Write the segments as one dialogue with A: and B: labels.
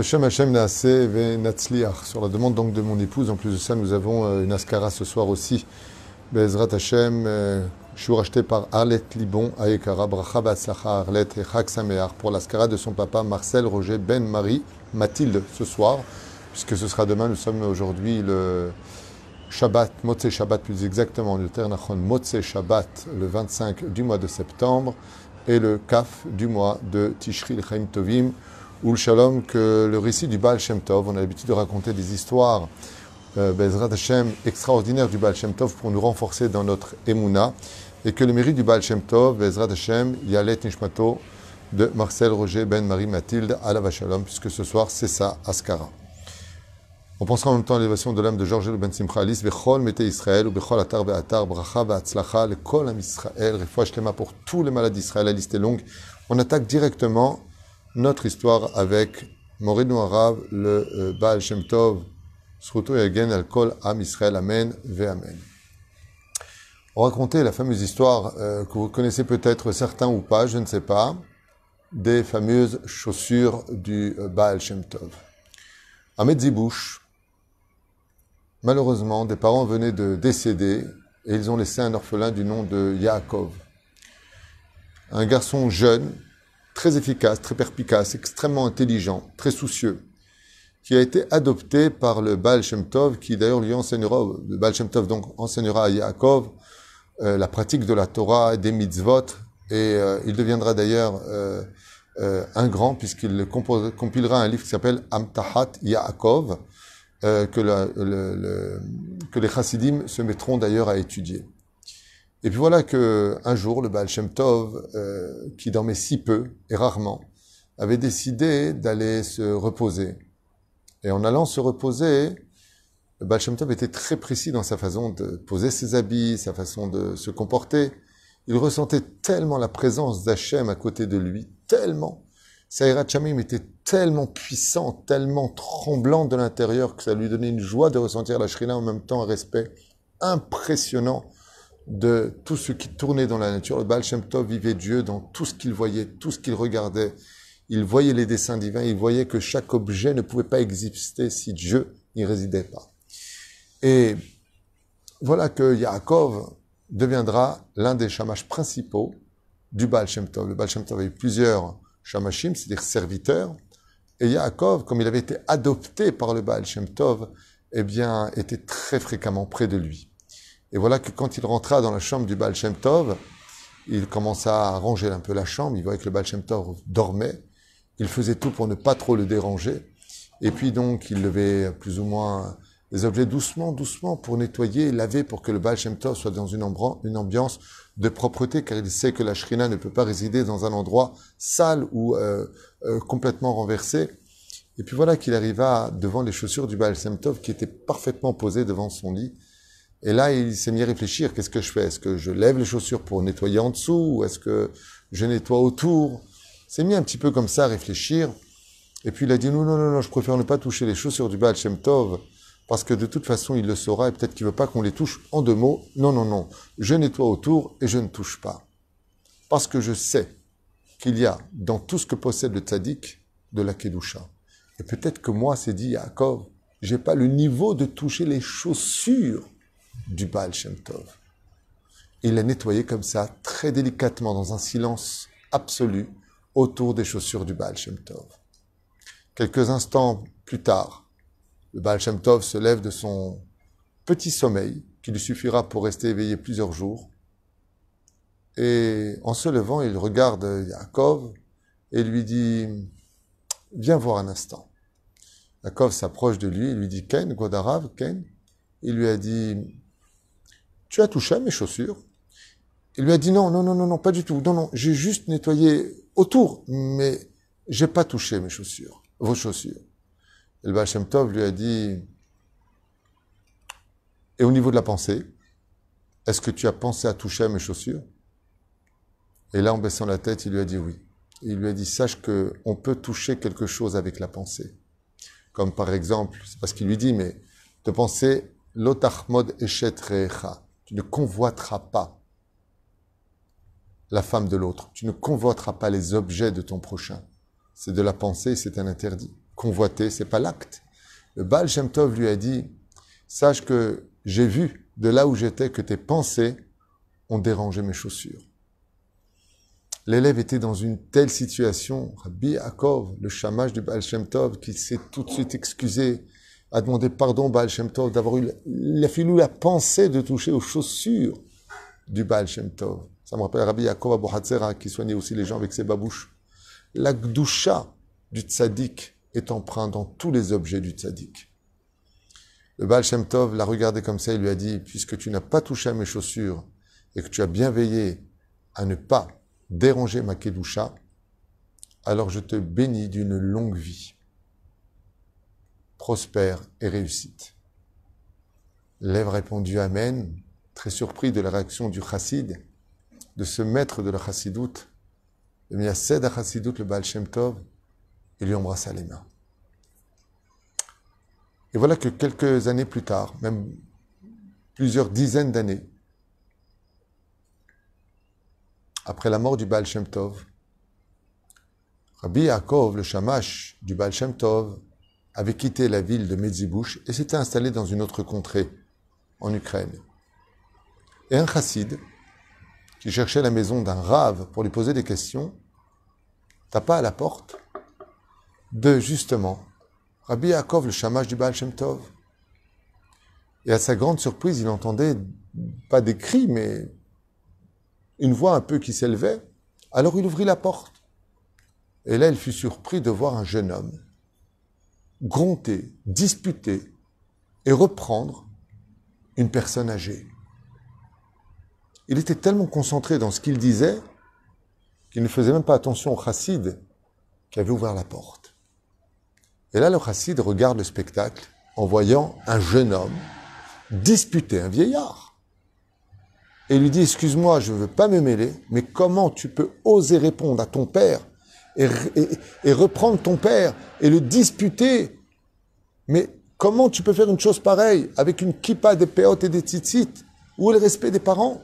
A: Sur la demande donc de mon épouse, en plus de ça, nous avons euh, une Ascara ce soir aussi. Bezrat Hashem, euh, je suis racheté par Arlette Libon, Aekara, Arlette et Chak pour l'Ascara de son papa Marcel Roger Ben Marie Mathilde ce soir, puisque ce sera demain. Nous sommes aujourd'hui le Shabbat, Motse Shabbat plus exactement, le Ternachon Motse Shabbat, le 25 du mois de septembre, et le Kaf du mois de Tishri Chaim Tovim ou le shalom que le récit du Baal Shem Tov. On a l'habitude de raconter des histoires euh, Hashem extraordinaires du Baal Shem Tov pour nous renforcer dans notre Emouna et que le mérite du Baal Shem Tov, Bezrat Hashem, Yalet Nishmato de Marcel Roger Ben Marie Mathilde Alava Shalom puisque ce soir c'est ça, Askara. On pensera en même temps à l'élévation de l'âme de Georges Ben Simcha Alis, Bechol Mete Israël, ou Bechol Atar Beatar, Bracha Beatzlacha, le Kolam Israël, Refouach Shlema pour tous les malades d'Israël. La liste est longue. On attaque directement notre histoire avec Morino Arav, le euh, Baal Shem Tov, Sruto Al-Kol Am Israël, Amen, Ve Amen. On racontait la fameuse histoire euh, que vous connaissez peut-être certains ou pas, je ne sais pas, des fameuses chaussures du euh, Baal Shem Tov. À Medzibush, malheureusement, des parents venaient de décéder et ils ont laissé un orphelin du nom de Yaakov. Un garçon jeune, très efficace, très perpicace, extrêmement intelligent, très soucieux, qui a été adopté par le Baal Shem Tov, qui d'ailleurs lui enseignera, le Baal Shem Tov donc enseignera à Yaakov euh, la pratique de la Torah et des mitzvot, et euh, il deviendra d'ailleurs euh, un grand, puisqu'il compilera un livre qui s'appelle Amtahat Yaakov, que, que les chassidim se mettront d'ailleurs à étudier. Et puis voilà que un jour, le Baal Shem Tov, euh, qui dormait si peu et rarement, avait décidé d'aller se reposer. Et en allant se reposer, le Baal Shem Tov était très précis dans sa façon de poser ses habits, sa façon de se comporter. Il ressentait tellement la présence d'Hachem à côté de lui, tellement. Saïra Chamim était tellement puissant, tellement tremblant de l'intérieur que ça lui donnait une joie de ressentir la Shrina en même temps un respect impressionnant de tout ce qui tournait dans la nature. Le Baal Shem Tov vivait Dieu dans tout ce qu'il voyait, tout ce qu'il regardait. Il voyait les desseins divins, il voyait que chaque objet ne pouvait pas exister si Dieu n'y résidait pas. Et voilà que Yaakov deviendra l'un des chamaches principaux du Baal Shem Tov. Le Baal Shem Tov avait plusieurs chamachim, c'est-à-dire serviteurs. Et Yaakov, comme il avait été adopté par le Baal Shem Tov, eh bien, était très fréquemment près de lui. Et voilà que quand il rentra dans la chambre du Baal Shem Tov, il commença à ranger un peu la chambre. Il voyait que le Baal Shem Tov dormait. Il faisait tout pour ne pas trop le déranger. Et puis donc, il levait plus ou moins les objets doucement, doucement pour nettoyer, et laver, pour que le Baal Shem Tov soit dans une, ambiance de propreté, car il sait que la shrina ne peut pas résider dans un endroit sale ou euh, euh, complètement renversé. Et puis voilà qu'il arriva devant les chaussures du Baal Shem Tov qui étaient parfaitement posées devant son lit. Et là, il s'est mis à réfléchir, qu'est-ce que je fais Est-ce que je lève les chaussures pour nettoyer en dessous Ou est-ce que je nettoie autour s'est mis un petit peu comme ça à réfléchir. Et puis il a dit, non, non, non, je préfère ne pas toucher les chaussures du Baal Shem Tov, parce que de toute façon, il le saura, et peut-être qu'il ne veut pas qu'on les touche en deux mots. Non, non, non, je nettoie autour et je ne touche pas. Parce que je sais qu'il y a dans tout ce que possède le tzaddik de la kedusha. Et peut-être que moi, c'est dit Yaakov, j'ai pas le niveau de toucher les chaussures du Baal Shem Il les nettoyé comme ça, très délicatement, dans un silence absolu, autour des chaussures du Baal Shem Tov. Quelques instants plus tard, le Baal Shem se lève de son petit sommeil, qui lui suffira pour rester éveillé plusieurs jours. Et en se levant, il regarde Yaakov et lui dit Viens voir un instant. Yaakov s'approche de lui et lui dit Ken, Godarav, Ken. Il lui a dit tu as touché à mes chaussures Il lui a dit non, non, non, non, pas du tout. Non, non, j'ai juste nettoyé autour, mais j'ai pas touché mes chaussures, vos chaussures. Et le Bachem Tov lui a dit, et au niveau de la pensée, est-ce que tu as pensé à toucher à mes chaussures Et là, en baissant la tête, il lui a dit oui. Il lui a dit, sache que on peut toucher quelque chose avec la pensée. Comme par exemple, c'est pas qu'il lui dit, mais de penser, l'otachmod echet recha. Tu ne convoiteras pas la femme de l'autre. Tu ne convoiteras pas les objets de ton prochain. C'est de la pensée, c'est un interdit. Convoiter, c'est pas l'acte. Le Baal Shem Tov lui a dit, sache que j'ai vu de là où j'étais que tes pensées ont dérangé mes chaussures. L'élève était dans une telle situation, Rabbi Akov, le chamage du Baal Shem s'est tout de suite excusé a demandé pardon Baal Shem Tov d'avoir eu la filou la pensée de toucher aux chaussures du Baal Shem Tov. Ça me rappelle Rabbi Yaakov Hatzera qui soignait aussi les gens avec ses babouches. La gdoucha du tzaddik est empreinte dans tous les objets du tzaddik. Le Baal Shem Tov l'a regardé comme ça et lui a dit Puisque tu n'as pas touché à mes chaussures et que tu as bien veillé à ne pas déranger ma kedusha, alors je te bénis d'une longue vie prospère et réussite. L'Ève répondit Amen, très surpris de la réaction du chassid, de ce maître de la chassidoute, le Miased à chassidoute, le Baal Shem Tov, et lui embrassa les mains. Et voilà que quelques années plus tard, même plusieurs dizaines d'années, après la mort du Baal Shem Tov, Rabbi Yaakov, le Shamash du Baal Shem Tov, avait quitté la ville de Medzibouche et s'était installé dans une autre contrée, en Ukraine. Et un chassid, qui cherchait la maison d'un rave pour lui poser des questions, tapa à la porte de, justement, Rabbi Yaakov, le chamage du Baal Shem Et à sa grande surprise, il entendait, pas des cris, mais une voix un peu qui s'élevait. Alors il ouvrit la porte. Et là, il fut surpris de voir un jeune homme gronder, disputer et reprendre une personne âgée. Il était tellement concentré dans ce qu'il disait qu'il ne faisait même pas attention au chassid qui avait ouvert la porte. Et là, le chassid regarde le spectacle en voyant un jeune homme disputer un vieillard. Et il lui dit, excuse-moi, je ne veux pas me mêler, mais comment tu peux oser répondre à ton père et, reprendre ton père et le disputer. Mais comment tu peux faire une chose pareille avec une kippa des péotes et des tzitzit Où est le respect des parents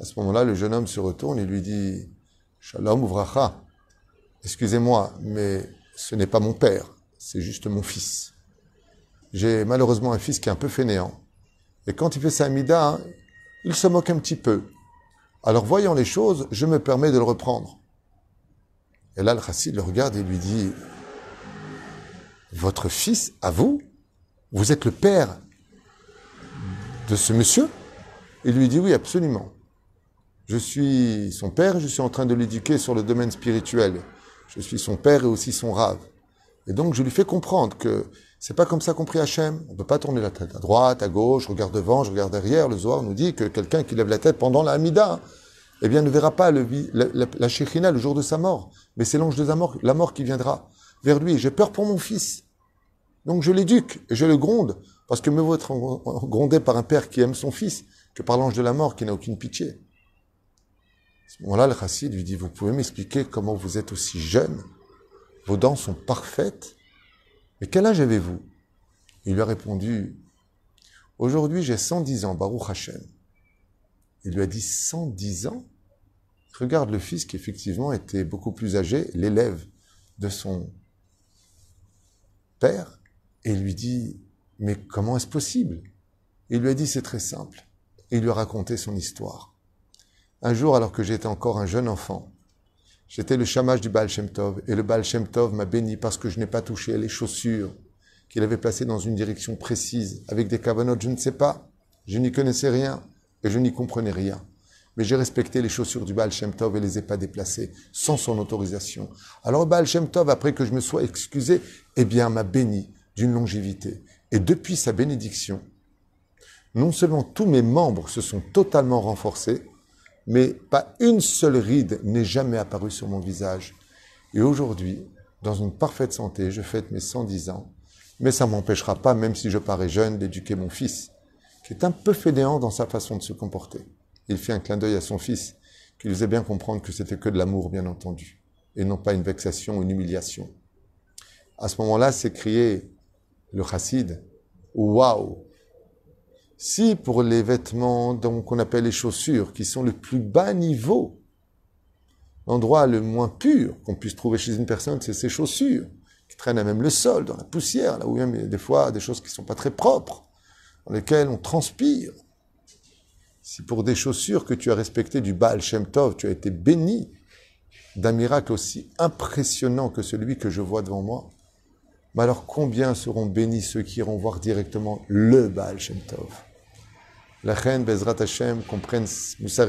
A: À ce moment-là, le jeune homme se retourne et lui dit Shalom ouvracha. Excusez-moi, mais ce n'est pas mon père, c'est juste mon fils. J'ai malheureusement un fils qui est un peu fainéant. Et quand il fait sa mida, il se moque un petit peu. Alors voyant les choses, je me permets de le reprendre. Et là, le chassid le regarde et lui dit, votre fils, à vous, vous êtes le père de ce monsieur Il lui dit, oui, absolument. Je suis son père, je suis en train de l'éduquer sur le domaine spirituel. Je suis son père et aussi son rave. Et donc, je lui fais comprendre que c'est pas comme ça qu'on prie Hachem. On peut pas tourner la tête à droite, à gauche, je regarde devant, je regarde derrière. Le Zohar nous dit que quelqu'un qui lève la tête pendant la Hamida, eh bien, ne verra pas le, la, la, le jour de sa mort, mais c'est l'ange de la mort, la mort qui viendra vers lui. J'ai peur pour mon fils. Donc je l'éduque et je le gronde, parce que me vaut être grondé par un père qui aime son fils que par l'ange de la mort qui n'a aucune pitié. À ce moment-là, le chassid lui dit, vous pouvez m'expliquer comment vous êtes aussi jeune Vos dents sont parfaites. Mais quel âge avez-vous Il lui a répondu, aujourd'hui j'ai 110 ans, Baruch Hashem. Il lui a dit 110 ans regarde le fils qui effectivement était beaucoup plus âgé, l'élève de son père, et lui dit, mais comment est-ce possible Il lui a dit, c'est très simple. Il lui a raconté son histoire. Un jour, alors que j'étais encore un jeune enfant, j'étais le chamage du Baal Shem Tov, et le Baal Shem Tov m'a béni parce que je n'ai pas touché les chaussures qu'il avait placées dans une direction précise, avec des cabanotes, je ne sais pas. Je n'y connaissais rien, et je n'y comprenais rien mais j'ai respecté les chaussures du Baal Shem Tov et les ai pas déplacées sans son autorisation. Alors Baal Shem après que je me sois excusé, eh bien m'a béni d'une longévité. Et depuis sa bénédiction, non seulement tous mes membres se sont totalement renforcés, mais pas une seule ride n'est jamais apparue sur mon visage. Et aujourd'hui, dans une parfaite santé, je fête mes 110 ans, mais ça m'empêchera pas, même si je parais jeune, d'éduquer mon fils, qui est un peu fainéant dans sa façon de se comporter il fit un clin d'œil à son fils, qui faisait bien comprendre que c'était que de l'amour, bien entendu, et non pas une vexation, ou une humiliation. À ce moment-là, crié le chassid, Waouh Si pour les vêtements qu'on appelle les chaussures, qui sont le plus bas niveau, l'endroit le moins pur qu'on puisse trouver chez une personne, c'est ses chaussures, qui traînent à même le sol, dans la poussière, là où il y a des fois des choses qui ne sont pas très propres, dans lesquelles on transpire, si pour des chaussures que tu as respectées du Baal Shem Tov, tu as été béni d'un miracle aussi impressionnant que celui que je vois devant moi, mais alors combien seront bénis ceux qui iront voir directement le Baal Shem Tov La reine Bezrat Hashem comprenne Moussar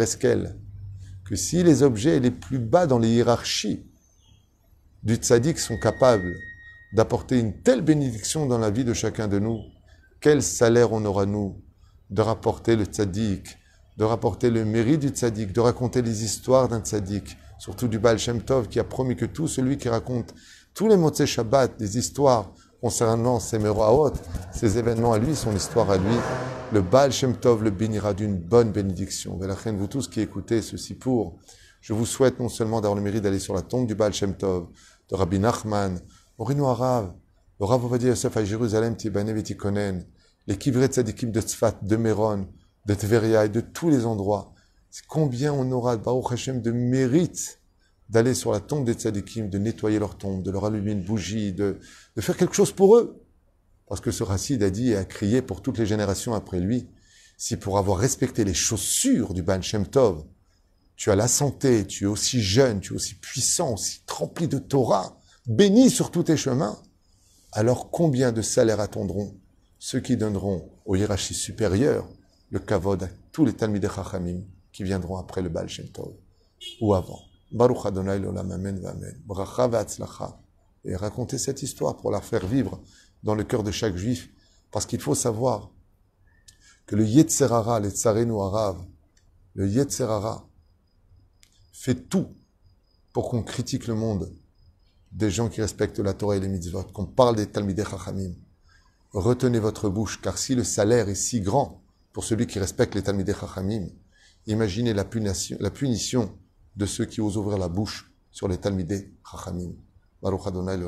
A: que si les objets les plus bas dans les hiérarchies du tzaddik sont capables d'apporter une telle bénédiction dans la vie de chacun de nous, quel salaire on aura nous de rapporter le tzaddik de rapporter le mérite du tzaddik, de raconter les histoires d'un tzaddik, surtout du Baal Shem Tov, qui a promis que tout celui qui raconte tous les mots de Shabbat, les histoires concernant ses meroahot, ses événements à lui, son histoire à lui, le Baal Shem Tov le bénira d'une bonne bénédiction. de vous tous qui écoutez ceci pour, je vous souhaite non seulement d'avoir le mérite d'aller sur la tombe du Baal Shem Tov, de Rabbi Nachman, Orino Arav, le Rav Yosef à Jérusalem, Tibane les Kivret Tzadikim de Tzfat, de Méron, de Tveria et de tous les endroits. Combien on aura, Baruch Hashem, de mérite d'aller sur la tombe des tzadikim, de nettoyer leur tombe, de leur allumer une bougie, de, faire quelque chose pour eux. Parce que ce racide a dit et a crié pour toutes les générations après lui, si pour avoir respecté les chaussures du Ban Shem Tov, tu as la santé, tu es aussi jeune, tu es aussi puissant, aussi rempli de Torah, béni sur tous tes chemins, alors combien de salaires attendront ceux qui donneront aux hiérarchies supérieures le kavod à tous les Talmides Chachamim qui viendront après le Baal Shem ou avant. Baruch Adonai l'olam amen v'amen. Bracha v'atzlacha. Et racontez cette histoire pour la faire vivre dans le cœur de chaque juif. Parce qu'il faut savoir que le Yetzerara, les Tsarenu Arav, le Yetzerara fait tout pour qu'on critique le monde des gens qui respectent la Torah et les mitzvot, qu'on parle des Talmidei Chachamim. Retenez votre bouche, car si le salaire est si grand, pour celui qui respecte les Talmidei Chachamim. Imaginez la punition, de ceux qui osent ouvrir la bouche sur les Talmidei Chachamim. Baruch Adonai